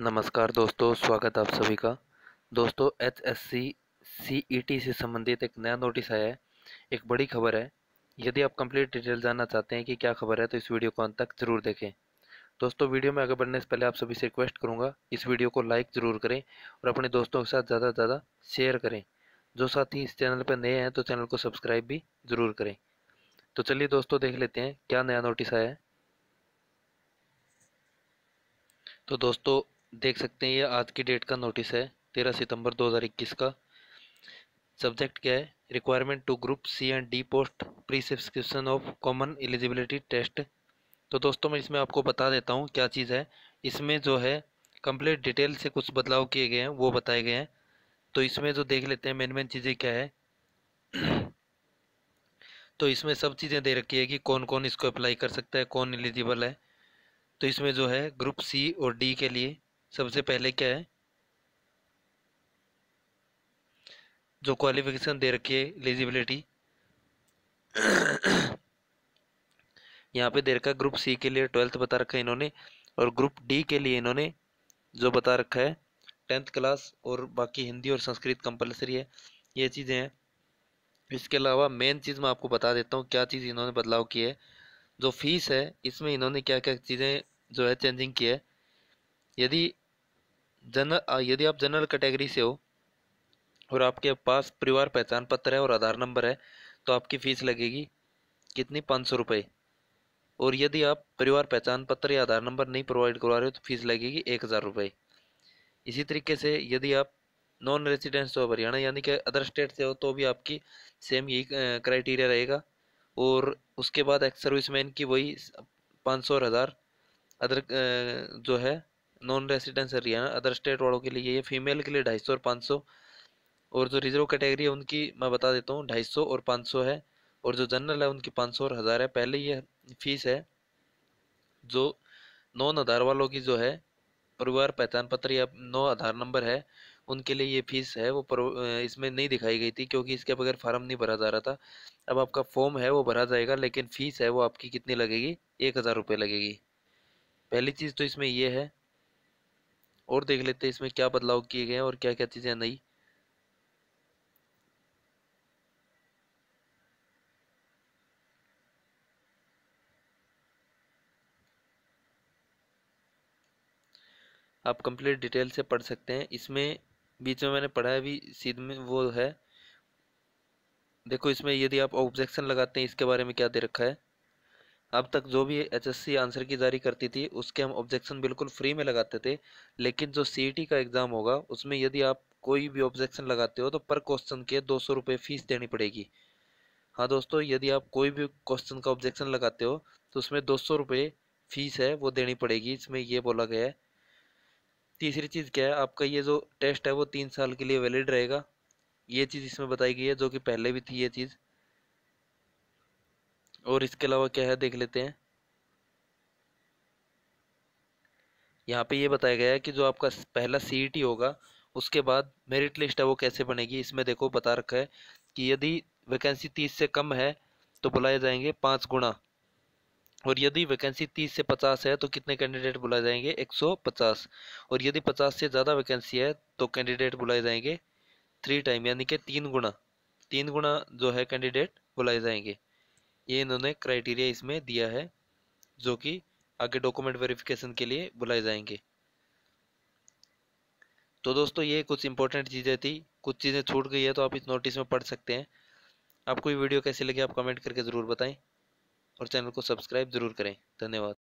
नमस्कार दोस्तों स्वागत आप सभी का दोस्तों H S C C E T से संबंधित एक नया नोटिस आया है एक बड़ी खबर है यदि आप कंप्लीट डिटेल जानना चाहते हैं कि क्या खबर है तो इस वीडियो को अंत तक जरूर देखें दोस्तों वीडियो में आगे बढ़ने से पहले आप सभी से रिक्वेस्ट करूंगा इस वीडियो को लाइक ज़रूर करें और अपने दोस्तों के साथ ज़्यादा से ज़्यादा शेयर करें जो साथी इस चैनल पर नए हैं तो चैनल को सब्सक्राइब भी ज़रूर करें तो चलिए दोस्तों देख लेते हैं क्या नया नोटिस आया है तो दोस्तों देख सकते हैं ये आज की डेट का नोटिस है तेरह सितंबर इक्कीस का सब्जेक्ट क्या है requirement to group C and D post pre subscription of common eligibility test तो दोस्तों मैं इसमें आपको बता देता हूँ क्या चीज़ है इसमें जो है कंप्लीट डिटेल से कुछ बदलाव किए गए हैं वो बताए गए हैं तो इसमें जो देख लेते हैं मेन मेन चीज़ें क्या है तो इसमें सब चीज़ें दे रखी है कि कौन कौन इसको अप्लाई कर सकता है कौन एलिजिबल है तो इसमें जो है ग्रुप सी और डी के लिए सबसे पहले क्या है जो क्वालिफिकेशन दे रखी है एलिजिबिलिटी यहाँ पे दे रखा है ग्रुप सी के लिए ट्वेल्थ बता रखा है इन्होंने और ग्रुप डी के लिए इन्होंने जो बता रखा है टेंथ क्लास और बाकी हिंदी और संस्कृत कंपलसरी है ये चीज़ें हैं इसके अलावा मेन चीज़ मैं आपको बता देता हूँ क्या चीज़ इन्होंने बदलाव की है जो फीस है इसमें इन्होंने क्या क्या चीज़ें जो है चेंजिंग की है यदि जनरल यदि आप जनरल कैटेगरी से हो और आपके पास परिवार पहचान पत्र है और आधार नंबर है तो आपकी फ़ीस लगेगी कितनी पाँच सौ रुपये और यदि आप परिवार पहचान पत्र या आधार नंबर नहीं प्रोवाइड करवा रहे हो तो फ़ीस लगेगी एक हज़ार रुपये इसी तरीके से यदि आप नॉन रेजिडेंस हो हरियाणा यानी कि अदर स्टेट से हो तो भी आपकी सेम यही क्राइटेरिया रहेगा और उसके बाद एक्स मैन की वही पाँच सौ और हज़ार अदर जो है non residence Haryana other state वालों के लिए ये फीमेल के लिए ढाई सौ और पाँच सौ और जो रिजर्व कैटेगरी है उनकी मैं बता देता हूँ ढाई सौ और पाँच सौ है और जो जनरल है उनकी पाँच सौ और हज़ार है पहले ये फीस है जो नॉन आधार वालों की जो है परिवार पहचान पत्र या नौ आधार नंबर है उनके लिए ये फीस है वो पर, इसमें नहीं दिखाई गई थी क्योंकि इसके बगैर फार्म नहीं भरा जा रहा था अब आपका फॉर्म है वो भरा जाएगा लेकिन फीस है वो आपकी कितनी लगेगी एक हज़ार रुपये लगेगी पहली चीज़ तो इसमें ये है और देख लेते हैं इसमें क्या बदलाव किए गए हैं और क्या क्या चीज़ें नई आप कंप्लीट डिटेल से पढ़ सकते हैं इसमें बीच में मैंने पढ़ा है भी सीध में वो है देखो इसमें यदि आप ऑब्जेक्शन लगाते हैं इसके बारे में क्या दे रखा है अब तक जो भी एचएससी आंसर की जारी करती थी उसके हम ऑब्जेक्शन बिल्कुल फ्री में लगाते थे लेकिन जो टी e का एग्ज़ाम होगा उसमें यदि आप कोई भी ऑब्जेक्शन लगाते हो तो पर क्वेश्चन के दो सौ रुपये फीस देनी पड़ेगी हाँ दोस्तों यदि आप कोई भी क्वेश्चन का ऑब्जेक्शन लगाते हो तो उसमें दो सौ रुपये फीस है वो देनी पड़ेगी इसमें ये बोला गया है तीसरी चीज़ क्या है आपका ये जो टेस्ट है वो तीन साल के लिए वैलिड रहेगा ये चीज़ इसमें बताई गई है जो कि पहले भी थी ये चीज़ और इसके अलावा क्या है देख लेते हैं यहाँ पे ये बताया गया है कि जो आपका पहला सी e होगा उसके बाद मेरिट लिस्ट है वो कैसे बनेगी इसमें देखो बता रखा है कि यदि वैकेंसी तीस से कम है तो बुलाए जाएंगे पाँच गुणा और यदि वैकेंसी तीस से पचास है तो कितने कैंडिडेट बुलाए जाएंगे एक सौ पचास और यदि पचास से ज़्यादा वैकेंसी है तो कैंडिडेट बुलाए जाएंगे थ्री टाइम यानी कि तीन गुणा तीन गुणा जो है कैंडिडेट बुलाए जाएंगे ये इन्होंने क्राइटेरिया इसमें दिया है जो कि आगे डॉक्यूमेंट वेरिफिकेशन के लिए बुलाए जाएंगे तो दोस्तों ये कुछ इंपॉर्टेंट चीज़ें थी कुछ चीज़ें छूट गई है तो आप इस नोटिस में पढ़ सकते हैं आपको ये वीडियो कैसी लगी आप कमेंट करके ज़रूर बताएं और चैनल को सब्सक्राइब ज़रूर करें धन्यवाद